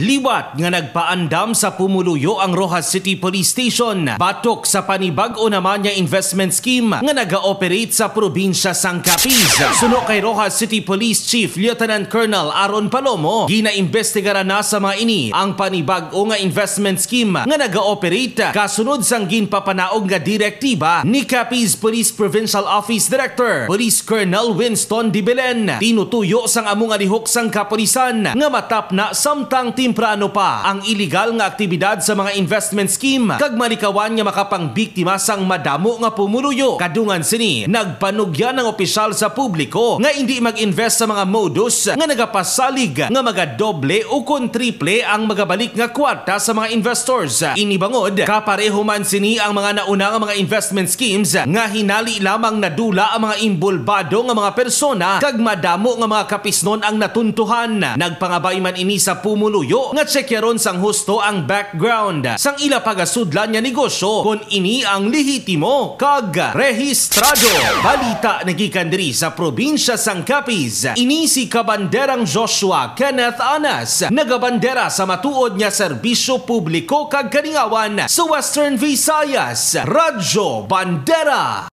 Liwat nga nagpaandam sa pumuluyo ang Rojas City Police Station batok sa panibag-o naman niya investment scheme nga naga-operate sa probinsya sang Capiz. Suno kay Rojas City Police Chief Lieutenant Colonel Aaron Palomo, ginaimbestigaran na sa mga ini ang panibag-o nga investment scheme nga naga-operate kasunod sang ginpapanaog nga direktiba ni Capiz Police Provincial Office Director Police Colonel Winston Di Belen. Tinutuyo sang among alihok sang kapulisan nga matap na samtang team timprano pa ang iligal nga aktibidad sa mga investment scheme kag malikawan nga makapangbiktima sang madamo nga pumuluyo. Kadungan sini nagpanugya ng opisyal sa publiko nga hindi mag-invest sa mga modus nga nagapasalig nga magadoble o triple ang magabalik nga kwarta sa mga investors. Inibangod, kapareho man sini ang mga nauna nga mga investment schemes nga hinali lamang nadula ang mga imbolbado nga mga persona kag madamo nga mga kapisnon ang natuntuhan. Nagpangabay man ini sa pumuluyo nga checkeron sang husto ang background sang ila pagasudlan niya negosyo kon ini ang lehitimo kag rehistrado. Balita nagikan diri sa probinsya sang Capiz. Ini si kabanderang Joshua Kenneth Anas nagabandera sa matuod niya serbisyo publiko kag kaningawan sa Western Visayas. Radyo Bandera.